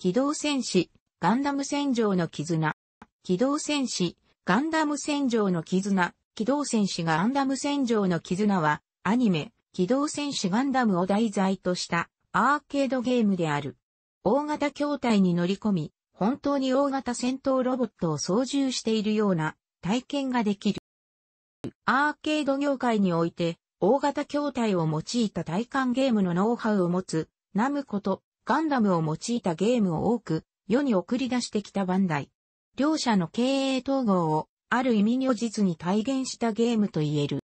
機動戦士、ガンダム戦場の絆。機動戦士、ガンダム戦場の絆。機動戦士ガンダム戦場の絆は、アニメ、機動戦士ガンダムを題材としたアーケードゲームである。大型筐体に乗り込み、本当に大型戦闘ロボットを操縦しているような体験ができる。アーケード業界において、大型筐体を用いた体感ゲームのノウハウを持つ、ナムコとガンダムを用いたゲームを多く世に送り出してきたバンダイ。両者の経営統合をある意味如実に体現したゲームと言える。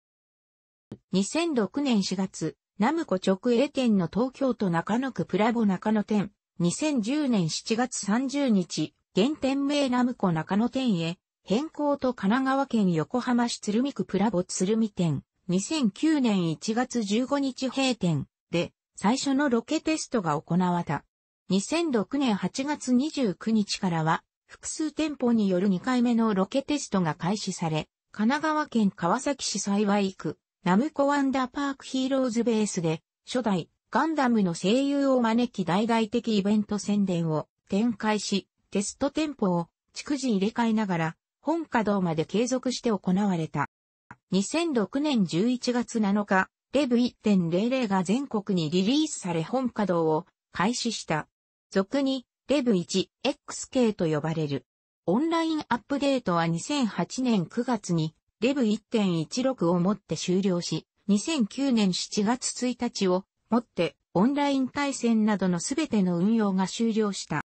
2006年4月、ナムコ直営店の東京都中野区プラボ中野店、2010年7月30日、原店名ナムコ中野店へ、変更と神奈川県横浜市鶴見区プラボ鶴見店、2009年1月15日閉店で、最初のロケテストが行われた。2006年8月29日からは、複数店舗による2回目のロケテストが開始され、神奈川県川崎市幸い区、ナムコワンダーパークヒーローズベースで、初代ガンダムの声優を招き大々的イベント宣伝を展開し、テスト店舗を逐次入れ替えながら、本稼働まで継続して行われた。2006年11月7日、レブ1.00が全国にリリースされ本稼働を開始した。俗に、レブ 1XK と呼ばれる。オンラインアップデートは2008年9月に、レブ1.16をもって終了し、2009年7月1日をもって、オンライン対戦などのすべての運用が終了した。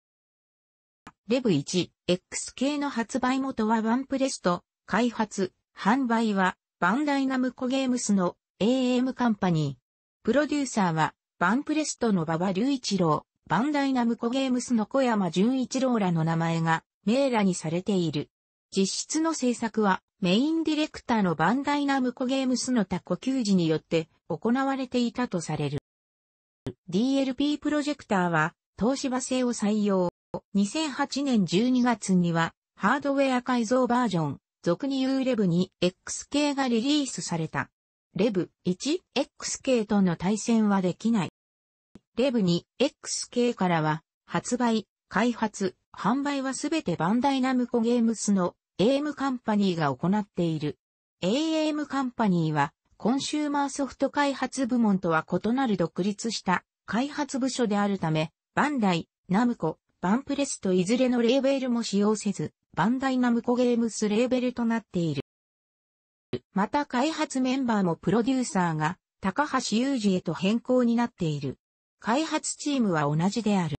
レブ 1XK の発売元はワンプレスト、開発、販売は、バンダイナムコゲームスの AM カンパニー。プロデューサーは、バンプレストの馬場隆一郎、バンダイナムコゲームスの小山純一郎らの名前が、名らにされている。実質の制作は、メインディレクターのバンダイナムコゲームスのタコ球児によって行われていたとされる。DLP プロジェクターは、東芝製を採用。2008年12月には、ハードウェア改造バージョン、俗に言うレブに X 系がリリースされた。レブ 1XK との対戦はできない。レブ 2XK からは、発売、開発、販売はすべてバンダイナムコゲームスの AM カンパニーが行っている。AM カンパニーは、コンシューマーソフト開発部門とは異なる独立した開発部署であるため、バンダイ、ナムコ、バンプレスといずれのレーベルも使用せず、バンダイナムコゲームスレーベルとなっている。また開発メンバーもプロデューサーが高橋祐二へと変更になっている。開発チームは同じである。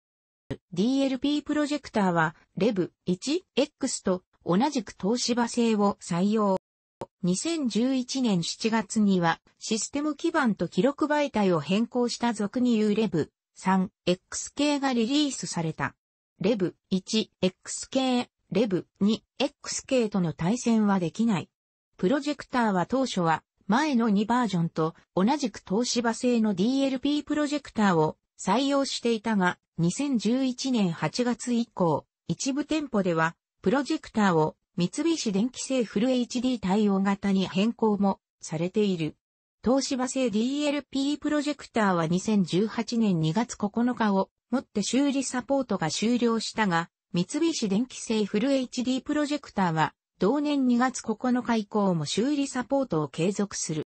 DLP プロジェクターは Rev1X と同じく東芝製を採用。2011年7月にはシステム基盤と記録媒体を変更した俗に言う Rev3X 系がリリースされた。Rev1X 系、Rev2X 系との対戦はできない。プロジェクターは当初は前の2バージョンと同じく東芝製の DLP プロジェクターを採用していたが2011年8月以降一部店舗ではプロジェクターを三菱電機製フル HD 対応型に変更もされている。東芝製 DLP プロジェクターは2018年2月9日をもって修理サポートが終了したが、三菱電機製フル HD プロジェクターは同年2月9日以降も修理サポートを継続する。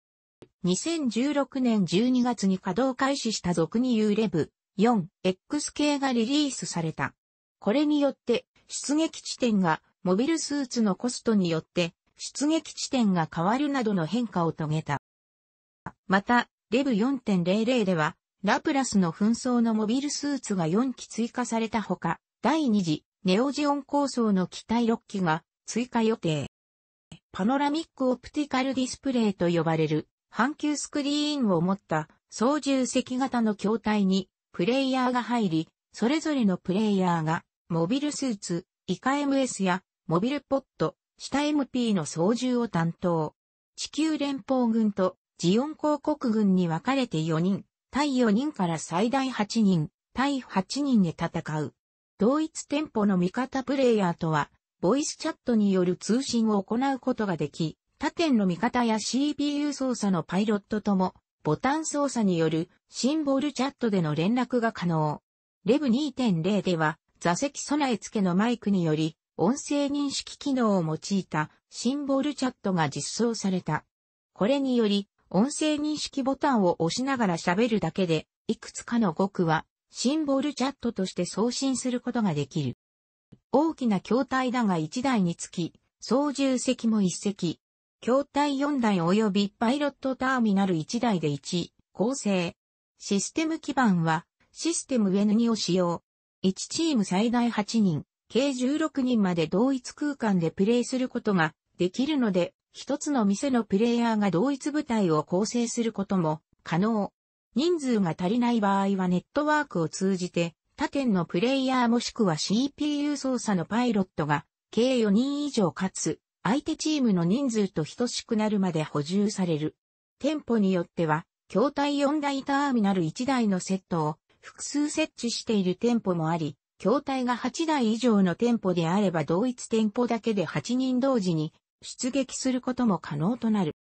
2016年12月に稼働開始した俗に言うレブ 4X 系がリリースされた。これによって、出撃地点がモビルスーツのコストによって出撃地点が変わるなどの変化を遂げた。また、レブ4.00では、ラプラスの紛争のモビルスーツが4機追加されたほか、第2次ネオジオン構想の機体6機が追加予定。パノラミックオプティカルディスプレイと呼ばれる半球スクリーンを持った操縦席型の筐体にプレイヤーが入り、それぞれのプレイヤーがモビルスーツ、イカ MS やモビルポット、下 MP の操縦を担当。地球連邦軍とジオン公国軍に分かれて4人、対4人から最大8人、対8人で戦う。同一店舗の味方プレイヤーとはボイスチャットによる通信を行うことができ、他店の見方や CPU 操作のパイロットとも、ボタン操作によるシンボルチャットでの連絡が可能。レブ2.0では、座席備え付けのマイクにより、音声認識機能を用いたシンボルチャットが実装された。これにより、音声認識ボタンを押しながら喋るだけで、いくつかの語句はシンボルチャットとして送信することができる。大きな筐体だが1台につき、操縦席も1席。筐体4台及びパイロットターミナル1台で1構成。システム基盤はシステム上2を使用。1チーム最大8人、計16人まで同一空間でプレイすることができるので、一つの店のプレイヤーが同一部隊を構成することも可能。人数が足りない場合はネットワークを通じて他県のプレイヤーもしくは CPU 操作のパイロットが、計4人以上かつ、相手チームの人数と等しくなるまで補充される。店舗によっては、筐体4台ターミナル1台のセットを複数設置している店舗もあり、筐体が8台以上の店舗であれば同一店舗だけで8人同時に出撃することも可能となる。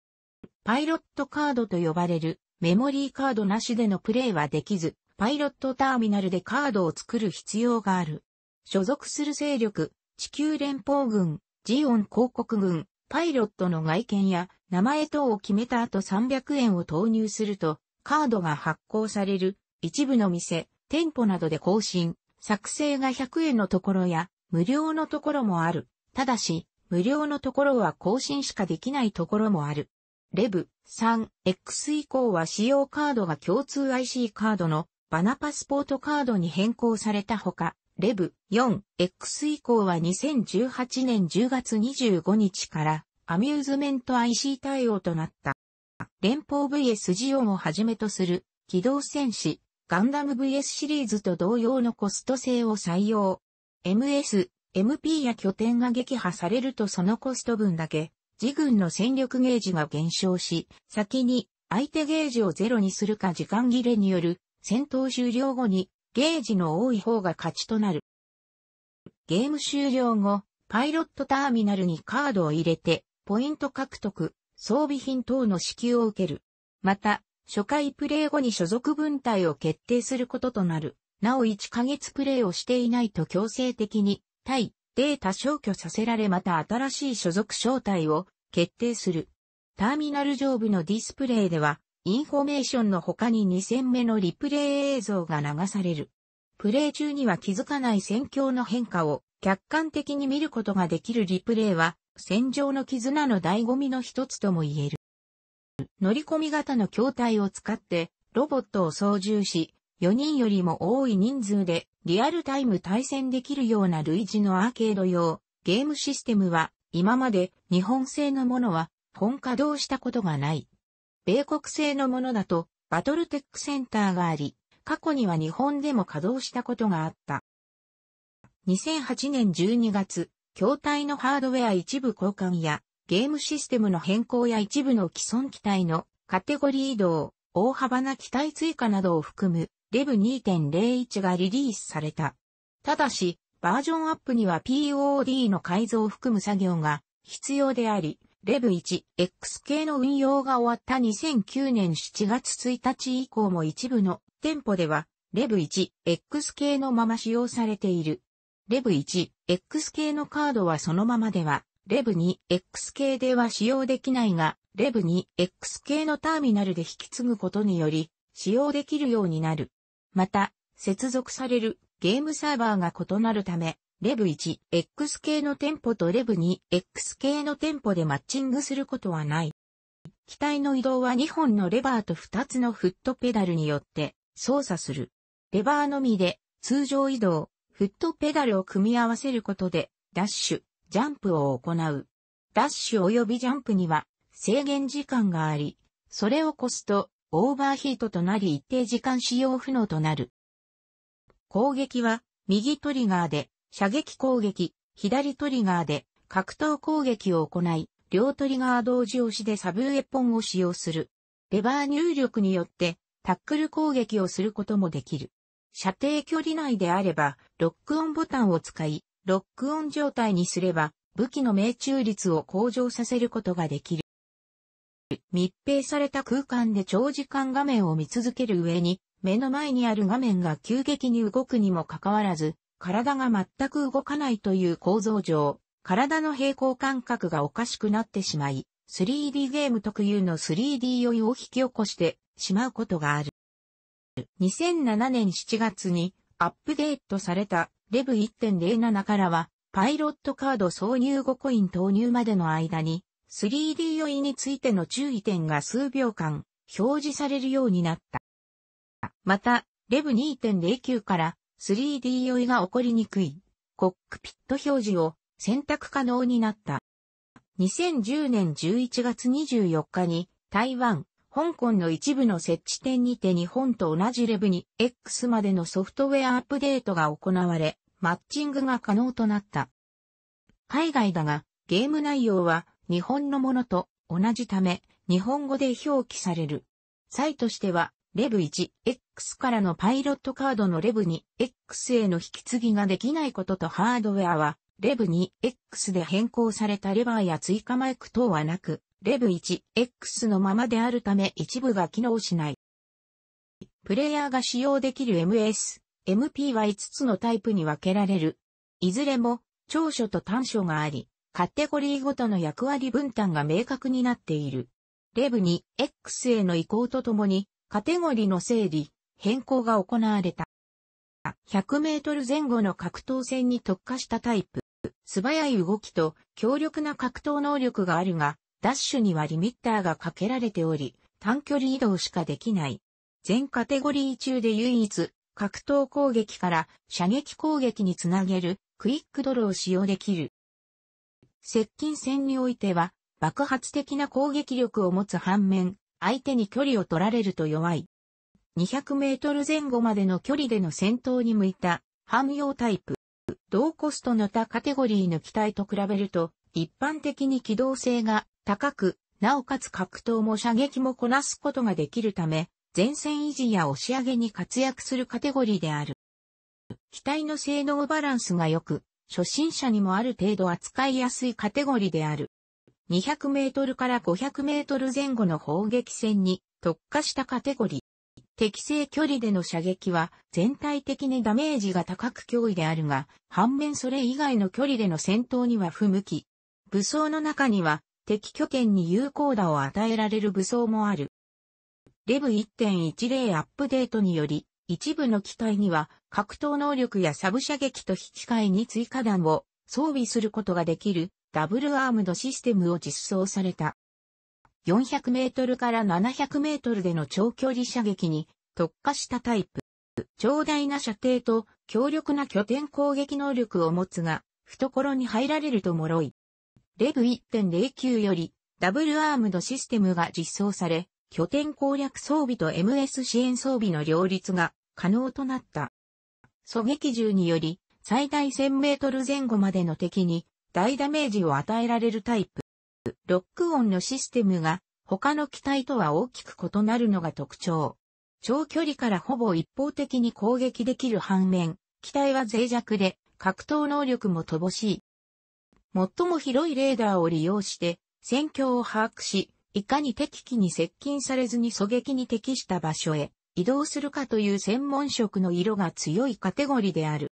パイロットカードと呼ばれるメモリーカードなしでのプレイはできず、パイロットターミナルでカードを作る必要がある。所属する勢力、地球連邦軍、ジオン広告軍、パイロットの外見や名前等を決めた後300円を投入すると、カードが発行される、一部の店、店舗などで更新、作成が100円のところや、無料のところもある。ただし、無料のところは更新しかできないところもある。レブ 3X 以降は使用カードが共通 IC カードのバナパスポートカードに変更されたほか、レブ 4X 以降は2018年10月25日からアミューズメント IC 対応となった。連邦 VS ジオンをはじめとする機動戦士ガンダム VS シリーズと同様のコスト性を採用。MS、MP や拠点が撃破されるとそのコスト分だけ自軍の戦力ゲージが減少し、先に相手ゲージをゼロにするか時間切れによる戦闘終了後にゲージの多い方が勝ちとなる。ゲーム終了後、パイロットターミナルにカードを入れて、ポイント獲得、装備品等の支給を受ける。また、初回プレイ後に所属分隊を決定することとなる。なお1ヶ月プレイをしていないと強制的に、対、データ消去させられまた新しい所属招待を決定する。ターミナル上部のディスプレイでは、インフォメーションの他に2戦目のリプレイ映像が流される。プレイ中には気づかない戦況の変化を客観的に見ることができるリプレイは、戦場の絆の醍醐味の一つとも言える。乗り込み型の筐体を使って、ロボットを操縦し、4人よりも多い人数でリアルタイム対戦できるような類似のアーケード用ゲームシステムは今まで日本製のものは本稼働したことがない。米国製のものだと、バトルテックセンターがあり、過去には日本でも稼働したことがあった。2008年12月、筐体のハードウェア一部交換や、ゲームシステムの変更や一部の既存機体のカテゴリー移動、大幅な機体追加などを含む、レブ2.01がリリースされた。ただし、バージョンアップには POD の改造を含む作業が必要であり、レブ1 X 系の運用が終わった2009年7月1日以降も一部の店舗では、レブ1 X 系のまま使用されている。レブ1 X 系のカードはそのままでは、レブ2 X 系では使用できないが、レブ2 X 系のターミナルで引き継ぐことにより、使用できるようになる。また、接続されるゲームサーバーが異なるため、レブ 1X 系の店舗とレブ 2X 系の店舗でマッチングすることはない。機体の移動は2本のレバーと2つのフットペダルによって操作する。レバーのみで通常移動、フットペダルを組み合わせることでダッシュ、ジャンプを行う。ダッシュ及びジャンプには制限時間があり、それを越すとオーバーヒートとなり一定時間使用不能となる。攻撃は右トリガーで射撃攻撃、左トリガーで格闘攻撃を行い、両トリガー同時押しでサブウェポンを使用する。レバー入力によってタックル攻撃をすることもできる。射程距離内であれば、ロックオンボタンを使い、ロックオン状態にすれば、武器の命中率を向上させることができる。密閉された空間で長時間画面を見続ける上に、目の前にある画面が急激に動くにもかかわらず、体が全く動かないという構造上、体の平行感覚がおかしくなってしまい、3D ゲーム特有の 3D 酔いを引き起こしてしまうことがある。2007年7月にアップデートされたレブ1.07からは、パイロットカード挿入後コイン投入までの間に、3D 酔いについての注意点が数秒間表示されるようになった。また、レブ2.09から 3D 酔いが起こりにくい、コックピット表示を選択可能になった。2010年11月24日に台湾、香港の一部の設置点にて日本と同じレブに X までのソフトウェアアップデートが行われ、マッチングが可能となった。海外だが、ゲーム内容は日本のものと同じため、日本語で表記される。サイとしては、レブ 1X からのパイロットカードのレブ 2X への引き継ぎができないこととハードウェアは、レブ 2X で変更されたレバーや追加マイク等はなく、レブ 1X のままであるため一部が機能しない。プレイヤーが使用できる MS、MP は5つのタイプに分けられる。いずれも長所と短所があり、カテゴリーごとの役割分担が明確になっている。レブ 2X への移行とともに、カテゴリの整理、変更が行われた。100メートル前後の格闘戦に特化したタイプ。素早い動きと強力な格闘能力があるが、ダッシュにはリミッターがかけられており、短距離移動しかできない。全カテゴリー中で唯一、格闘攻撃から射撃攻撃につなげるクイックドローを使用できる。接近戦においては爆発的な攻撃力を持つ反面、相手に距離を取られると弱い。200メートル前後までの距離での戦闘に向いた、汎用タイプ。同コストの他カテゴリーの機体と比べると、一般的に機動性が高く、なおかつ格闘も射撃もこなすことができるため、前線維持や押し上げに活躍するカテゴリーである。機体の性能バランスが良く、初心者にもある程度扱いやすいカテゴリーである。200メートルから500メートル前後の砲撃戦に特化したカテゴリー。適正距離での射撃は全体的にダメージが高く脅威であるが、反面それ以外の距離での戦闘には不向き。武装の中には敵拠点に有効打を与えられる武装もある。レブ1.10アップデートにより、一部の機体には格闘能力やサブ射撃と引き換えに追加弾を装備することができるダブルアームドシステムを実装された。400メートルから700メートルでの長距離射撃に特化したタイプ。長大な射程と強力な拠点攻撃能力を持つが、懐に入られると脆い。レブ1.09よりダブルアームドシステムが実装され、拠点攻略装備と MS 支援装備の両立が可能となった。狙撃銃により最大1000メートル前後までの敵に大ダメージを与えられるタイプ。ロックオンのシステムが他の機体とは大きく異なるのが特徴。長距離からほぼ一方的に攻撃できる反面、機体は脆弱で格闘能力も乏しい。最も広いレーダーを利用して戦況を把握し、いかに敵機に接近されずに狙撃に適した場所へ移動するかという専門職の色が強いカテゴリーである。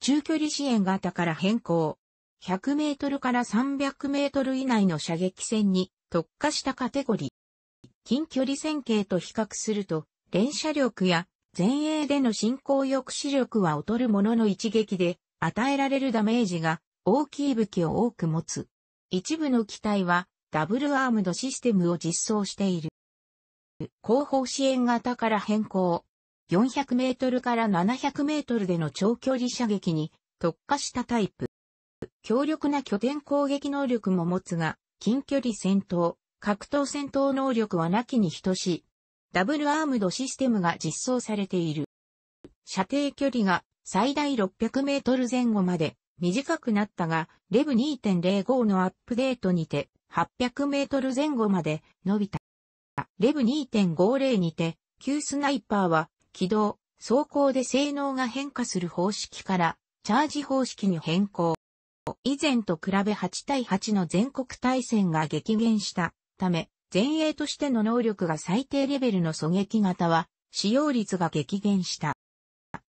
中距離支援型から変更。100メートルから300メートル以内の射撃戦に特化したカテゴリー。近距離戦型と比較すると、連射力や前衛での進行抑止力は劣るものの一撃で与えられるダメージが大きい武器を多く持つ。一部の機体はダブルアームドシステムを実装している。後方支援型から変更。400メートルから700メートルでの長距離射撃に特化したタイプ。強力な拠点攻撃能力も持つが、近距離戦闘、格闘戦闘能力はなきに等しい。ダブルアームドシステムが実装されている。射程距離が最大600メートル前後まで短くなったが、レブ2.05のアップデートにて800メートル前後まで伸びた。レブ2.50にて、旧スナイパーは起動、走行で性能が変化する方式からチャージ方式に変更。以前と比べ8対8の全国対戦が激減したため、前衛としての能力が最低レベルの狙撃型は、使用率が激減した。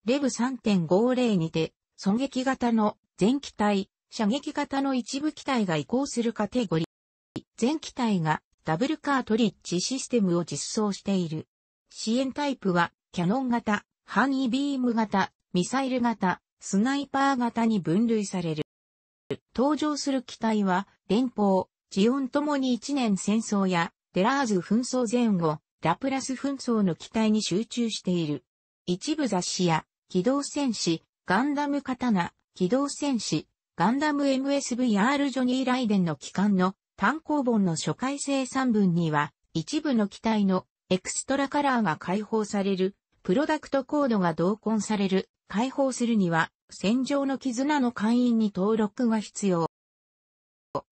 レブ3.50にて、狙撃型の全機体、射撃型の一部機体が移行するカテゴリー。全機体がダブルカートリッジシステムを実装している。支援タイプは、キャノン型、ハニービーム型、ミサイル型、スナイパー型に分類される。登場する機体は、連邦、ジオンともに1年戦争や、デラーズ紛争前後、ラプラス紛争の機体に集中している。一部雑誌や、機動戦士、ガンダム刀、機動戦士、ガンダム MSVR ジョニー・ライデンの機関の単行本の初回生産分には、一部の機体のエクストラカラーが解放される、プロダクトコードが同梱される解放するには、戦場の絆の会員に登録が必要。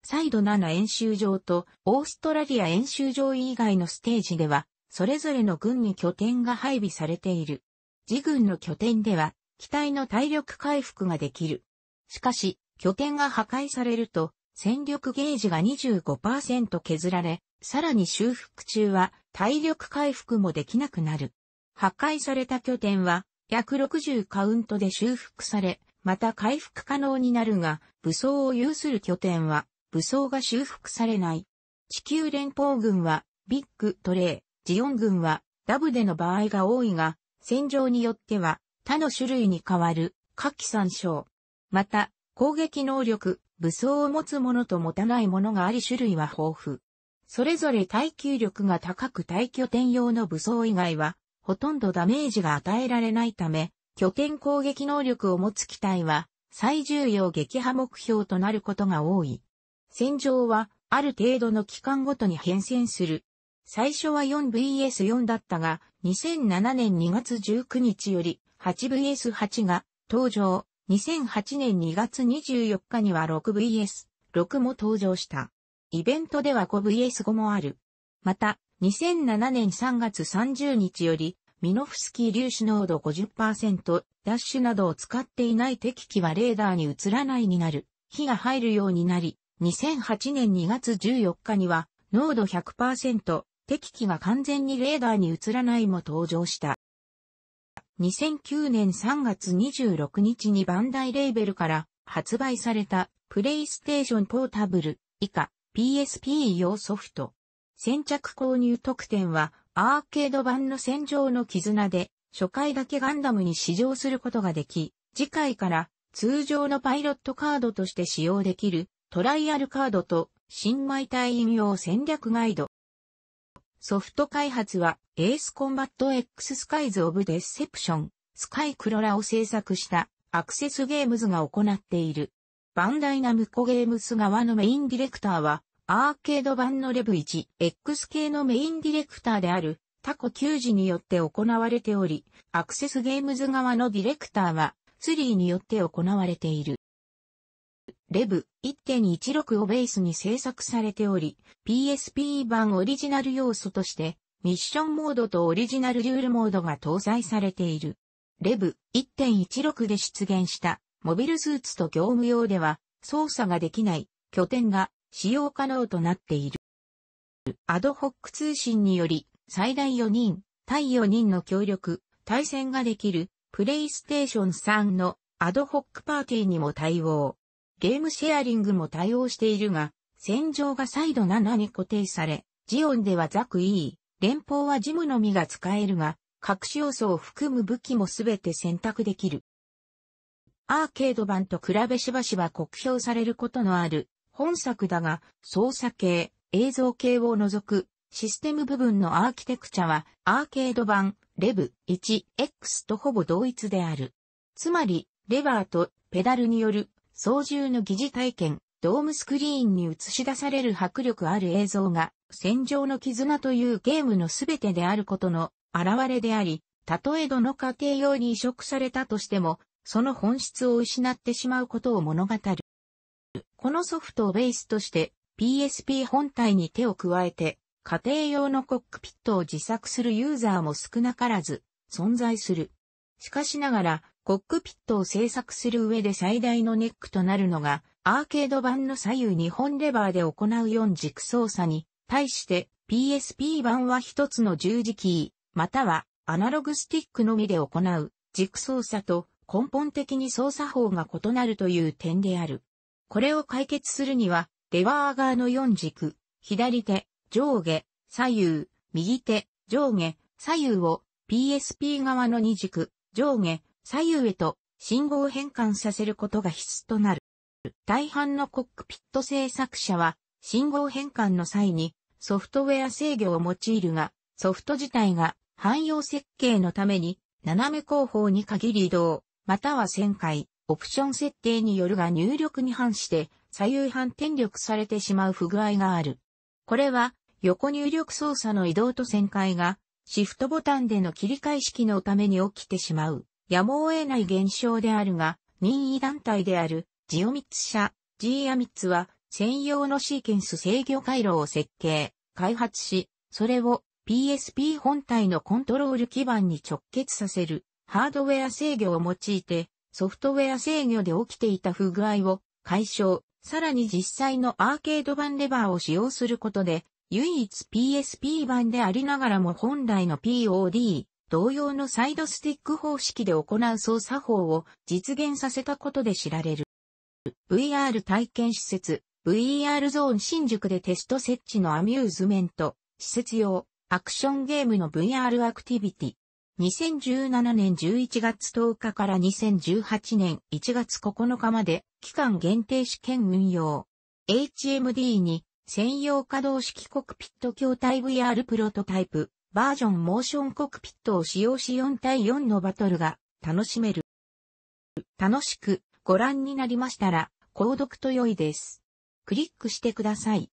再度7演習場とオーストラリア演習場以外のステージでは、それぞれの軍に拠点が配備されている。自軍の拠点では、機体の体力回復ができる。しかし、拠点が破壊されると、戦力ゲージが25%削られ、さらに修復中は体力回復もできなくなる。破壊された拠点は約60カウントで修復され、また回復可能になるが、武装を有する拠点は、武装が修復されない。地球連邦軍は、ビッグトレイ、ジオン軍は、ダブでの場合が多いが、戦場によっては、他の種類に変わる、下記参照。また、攻撃能力、武装を持つものと持たないものがあり種類は豊富。それぞれ耐久力が高く耐拠点用の武装以外は、ほとんどダメージが与えられないため、拠点攻撃能力を持つ機体は、最重要撃破目標となることが多い。戦場は、ある程度の期間ごとに変遷する。最初は 4vs4 だったが、2007年2月19日より 8vs8 が登場。2008年2月24日には 6vs6 も登場した。イベントでは 5vs5 もある。また、2007年3月30日より、ミノフスキー粒子濃度50%、ダッシュなどを使っていない敵機はレーダーに映らないになる、火が入るようになり、2008年2月14日には、濃度100%、敵機が完全にレーダーに映らないも登場した。2009年3月26日にバンダイレーベルから発売されたプレイステーションポータブル以下 PSP 用ソフト先着購入特典はアーケード版の戦場の絆で初回だけガンダムに試乗することができ、次回から通常のパイロットカードとして使用できるトライアルカードと新米隊員用戦略ガイド。ソフト開発はエースコンバット X スカイズオブデセプション、スカイクロラを制作したアクセスゲームズが行っている。バンダイナムコゲームズ側のメインディレクターはアーケード版のレブ 1X 系のメインディレクターであるタコ9時によって行われており、アクセスゲームズ側のディレクターはツリーによって行われている。レブ1.16をベースに制作されており、PSP 版オリジナル要素として、ミッションモードとオリジナルルュールモードが搭載されている。レブ1.16で出現したモビルスーツと業務用では操作ができない拠点が使用可能となっている。アドホック通信により、最大4人、対4人の協力、対戦ができる、プレイステーション3のアドホックパーティーにも対応。ゲームシェアリングも対応しているが、戦場が再度7に固定され、ジオンではザクイー、連邦はジムのみが使えるが、隠し要素を含む武器もすべて選択できる。アーケード版と比べしばしば酷評されることのある本作だが、操作系、映像系を除く、システム部分のアーキテクチャは、アーケード版、レブ 1X とほぼ同一である。つまり、レバーとペダルによる操縦の疑似体験、ドームスクリーンに映し出される迫力ある映像が、戦場の絆というゲームのすべてであることの現れであり、たとえどの家庭用に移植されたとしても、その本質を失ってしまうことを物語る。このソフトをベースとして PSP 本体に手を加えて家庭用のコックピットを自作するユーザーも少なからず存在する。しかしながらコックピットを制作する上で最大のネックとなるのがアーケード版の左右2本レバーで行う4軸操作に対して PSP 版は1つの十字キーまたはアナログスティックのみで行う軸操作と根本的に操作法が異なるという点である。これを解決するには、レバー側の4軸、左手、上下、左右、右手、上下、左右を PSP 側の2軸、上下、左右へと信号変換させることが必須となる。大半のコックピット製作者は信号変換の際にソフトウェア制御を用いるが、ソフト自体が汎用設計のために斜め後方に限り移動、または旋回、オプション設定によるが入力に反して左右反転力されてしまう不具合がある。これは横入力操作の移動と旋回がシフトボタンでの切り替え式のために起きてしまうやむを得ない現象であるが任意団体であるジオミッツ社 G アミッツは専用のシーケンス制御回路を設計、開発し、それを PSP 本体のコントロール基板に直結させるハードウェア制御を用いてソフトウェア制御で起きていた不具合を解消、さらに実際のアーケード版レバーを使用することで、唯一 PSP 版でありながらも本来の POD、同様のサイドスティック方式で行う操作法を実現させたことで知られる。VR 体験施設、VR ゾーン新宿でテスト設置のアミューズメント、施設用、アクションゲームの VR アクティビティ。2017年11月10日から2018年1月9日まで期間限定試験運用。HMD に専用可動式コクピット筐体 VR プロトタイプバージョンモーションコクピットを使用し4対4のバトルが楽しめる。楽しくご覧になりましたら購読と良いです。クリックしてください。